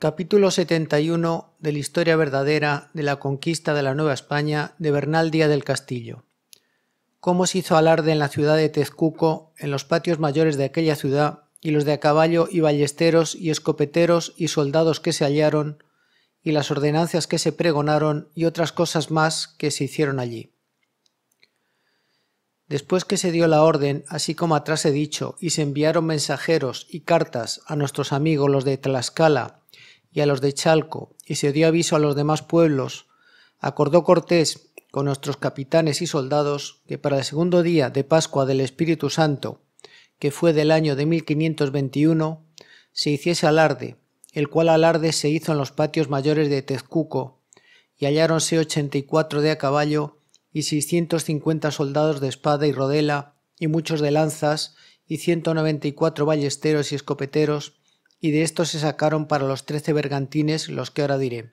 Capítulo 71 de la historia verdadera de la conquista de la Nueva España de Bernal Díaz del Castillo. Cómo se hizo alarde en la ciudad de Tezcuco, en los patios mayores de aquella ciudad, y los de a caballo y ballesteros y escopeteros y soldados que se hallaron, y las ordenanzas que se pregonaron y otras cosas más que se hicieron allí. Después que se dio la orden, así como atrás he dicho, y se enviaron mensajeros y cartas a nuestros amigos los de Tlaxcala y a los de Chalco, y se dio aviso a los demás pueblos, acordó Cortés con nuestros capitanes y soldados que para el segundo día de Pascua del Espíritu Santo, que fue del año de 1521, se hiciese alarde, el cual alarde se hizo en los patios mayores de Tezcuco, y halláronse ochenta y cuatro de a caballo y seiscientos cincuenta soldados de espada y rodela, y muchos de lanzas, y ciento noventa y cuatro ballesteros y escopeteros, y de estos se sacaron para los trece bergantines los que ahora diré.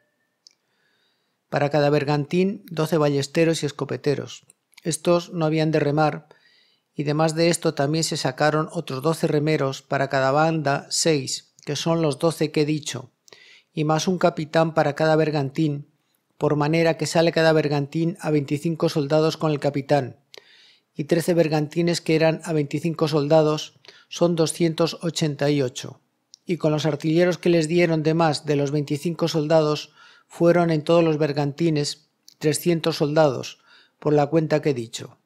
Para cada bergantín doce ballesteros y escopeteros. Estos no habían de remar, y además de esto también se sacaron otros doce remeros para cada banda seis, que son los doce que he dicho, y más un capitán para cada bergantín, por manera que sale cada bergantín a veinticinco soldados con el capitán, y trece bergantines que eran a veinticinco soldados son doscientos ochenta y ocho y con los artilleros que les dieron de más de los veinticinco soldados, fueron en todos los bergantines trescientos soldados, por la cuenta que he dicho.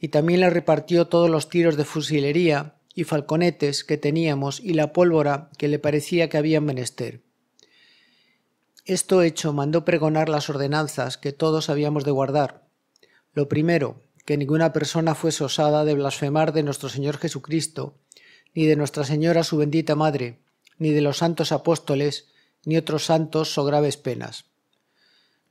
Y también les repartió todos los tiros de fusilería y falconetes que teníamos y la pólvora que le parecía que había menester. Esto hecho mandó pregonar las ordenanzas que todos habíamos de guardar. Lo primero, que ninguna persona fuese osada de blasfemar de nuestro Señor Jesucristo ni de Nuestra Señora su bendita Madre, ni de los santos apóstoles, ni otros santos so graves penas.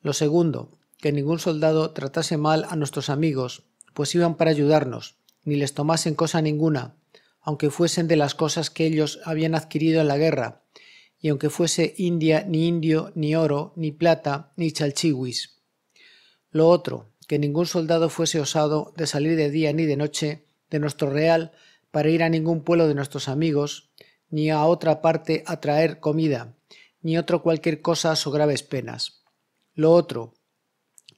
Lo segundo, que ningún soldado tratase mal a nuestros amigos, pues iban para ayudarnos, ni les tomasen cosa ninguna, aunque fuesen de las cosas que ellos habían adquirido en la guerra, y aunque fuese India, ni indio, ni oro, ni plata, ni chalchiwis. Lo otro, que ningún soldado fuese osado de salir de día ni de noche de nuestro real para ir a ningún pueblo de nuestros amigos, ni a otra parte a traer comida, ni otro cualquier cosa o graves penas. Lo otro,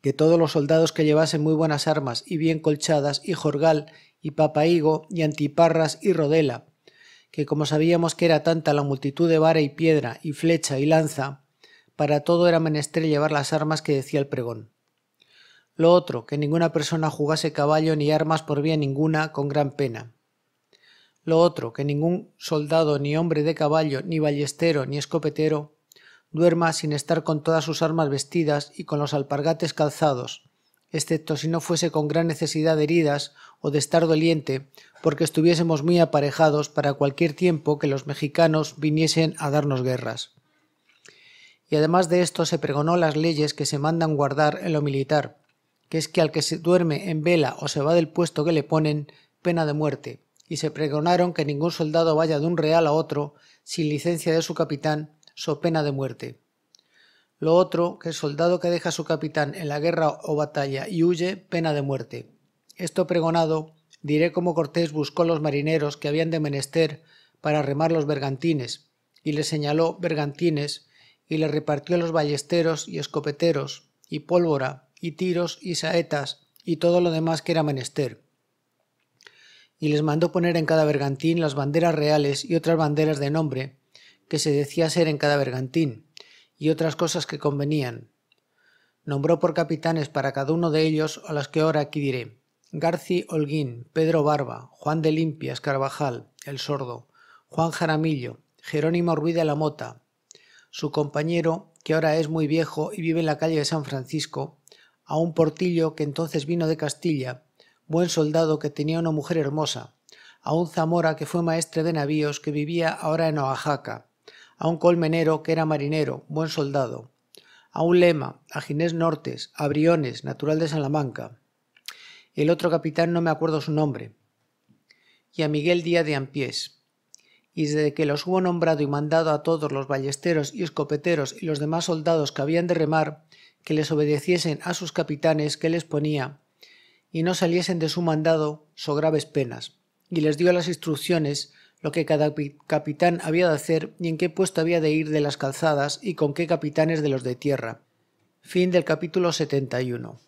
que todos los soldados que llevasen muy buenas armas y bien colchadas y jorgal y papaigo y antiparras y rodela, que como sabíamos que era tanta la multitud de vara y piedra y flecha y lanza, para todo era menester llevar las armas que decía el pregón. Lo otro, que ninguna persona jugase caballo ni armas por vía ninguna con gran pena, lo otro, que ningún soldado, ni hombre de caballo, ni ballestero, ni escopetero, duerma sin estar con todas sus armas vestidas y con los alpargates calzados, excepto si no fuese con gran necesidad de heridas o de estar doliente, porque estuviésemos muy aparejados para cualquier tiempo que los mexicanos viniesen a darnos guerras. Y además de esto se pregonó las leyes que se mandan guardar en lo militar, que es que al que se duerme en vela o se va del puesto que le ponen, pena de muerte, y se pregonaron que ningún soldado vaya de un real a otro sin licencia de su capitán, so pena de muerte. Lo otro, que el soldado que deja a su capitán en la guerra o batalla y huye, pena de muerte. Esto pregonado, diré cómo Cortés buscó los marineros que habían de menester para remar los bergantines, y le señaló bergantines, y le repartió los ballesteros y escopeteros, y pólvora, y tiros y saetas, y todo lo demás que era menester y les mandó poner en cada bergantín las banderas reales y otras banderas de nombre, que se decía ser en cada bergantín, y otras cosas que convenían. Nombró por capitanes para cada uno de ellos a las que ahora aquí diré. Garci Holguín, Pedro Barba, Juan de Limpias Carvajal, el sordo, Juan Jaramillo, Jerónimo Ruiz de la Mota, su compañero, que ahora es muy viejo y vive en la calle de San Francisco, a un portillo que entonces vino de Castilla, buen soldado que tenía una mujer hermosa, a un Zamora que fue maestre de navíos que vivía ahora en Oaxaca, a un colmenero que era marinero, buen soldado, a un Lema, a Ginés Nortes, a Briones, natural de Salamanca, el otro capitán no me acuerdo su nombre, y a Miguel Díaz de Ampiés. Y desde que los hubo nombrado y mandado a todos los ballesteros y escopeteros y los demás soldados que habían de remar, que les obedeciesen a sus capitanes que les ponía, y no saliesen de su mandado so graves penas, y les dio las instrucciones lo que cada capitán había de hacer y en qué puesto había de ir de las calzadas y con qué capitanes de los de tierra. Fin del capítulo 71.